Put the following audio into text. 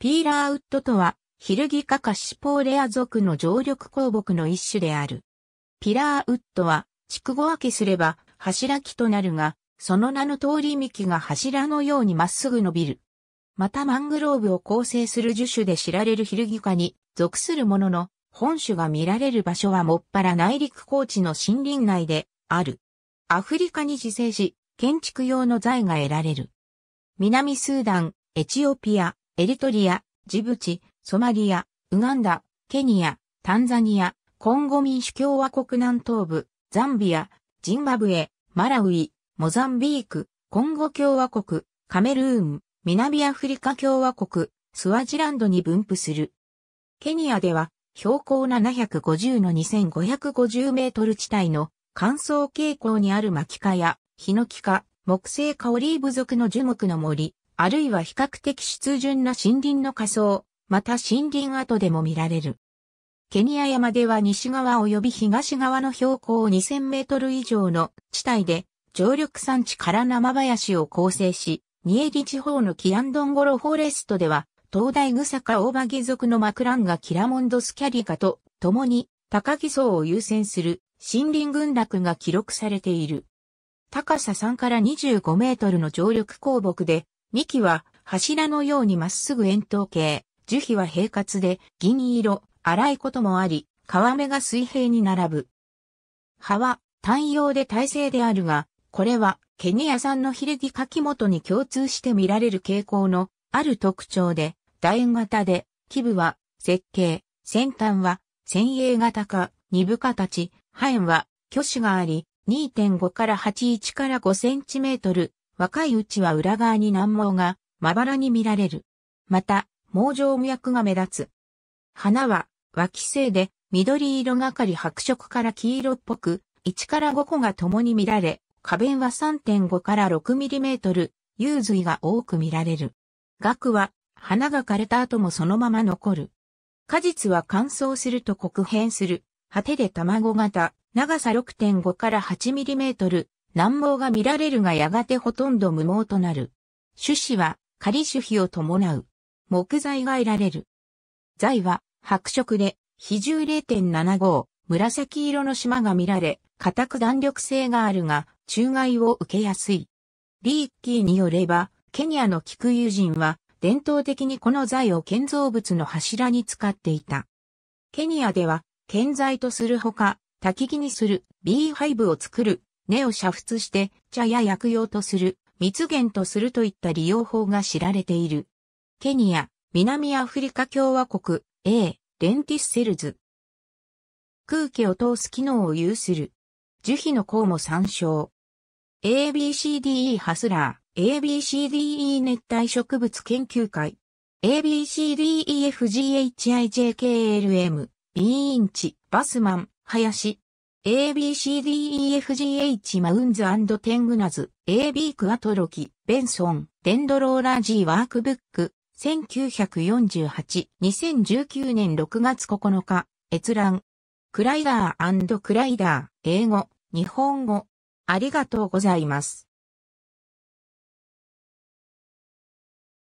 ピーラーウッドとは、ヒルギカカシポーレア属の常緑鉱木の一種である。ピラーウッドは、畜後分けすれば柱木となるが、その名の通り幹が柱のようにまっすぐ伸びる。またマングローブを構成する樹種で知られるヒルギカに属するものの、本種が見られる場所はもっぱら内陸高地の森林内である。アフリカに自生し、建築用の材が得られる。南スーダン、エチオピア、エリトリア、ジブチ、ソマリア、ウガンダ、ケニア、タンザニア、コンゴ民主共和国南東部、ザンビア、ジンバブエ、マラウイ、モザンビーク、コンゴ共和国、カメルーン、南アフリカ共和国、スワジランドに分布する。ケニアでは、標高750の2550メートル地帯の乾燥傾向にあるマキやヒノキ科、木製科オリーブ属の樹木の森、あるいは比較的湿潤な森林の仮想、また森林跡でも見られる。ケニア山では西側及び東側の標高2000メートル以上の地帯で、常緑山地から生林を構成し、ニエリ地方のキアンドンゴロフォレストでは、東大グサカオバ族のマクランガキラモンドスキャリカと共に高木層を優先する森林群落が記録されている。高さ3から25メートルの常緑鉱木で幹は柱のようにまっすぐ円筒形、樹皮は平滑で銀色、粗いこともあり、皮目が水平に並ぶ。葉は単葉で耐性であるが、これはケニア産のヒレギ柿元に共通して見られる傾向のある特徴で、楕円型で、基部は設計、先端は先鋭型か二部形、半円は挙手があり、2.5から81から5センチメートル若いうちは裏側に難毛がまばらに見られる。また、毛状脈が目立つ。花は脇性で緑色がかり白色から黄色っぽく、1から5個が共に見られ、花弁は3.5から6ミリメートル、幽髄が多く見られる。額は花が枯れた後もそのまま残る。果実は乾燥すると黒変する。果てで卵型、長さ6.5から8ミリメートル、難毛が見られるがやがてほとんど無毛となる。種子は仮種皮を伴う。木材が得られる。材は白色で比重0.75、紫色の島が見られ、硬く弾力性があるが、中害を受けやすい。リーッキーによれば、ケニアの菊友人は、伝統的にこの材を建造物の柱に使っていた。ケニアでは、建材とするほか、焚き木にする、ビーハイブを作る、根を煮沸して茶や薬用とする、蜜源とするといった利用法が知られている。ケニア、南アフリカ共和国、A、レンティッセルズ。空気を通す機能を有する。樹皮の項も参照。ABCDE ハスラー、ABCDE 熱帯植物研究会。ABCDEFGHIJKLM、B インチ、バスマン、林、ABCDEFGH マウンズテングナズ、AB クアトロキ、ベンソン、デンドローラージーワークブック、1948、2019年6月9日、閲覧。クライダークライダー、英語、日本語。ありがとうございます。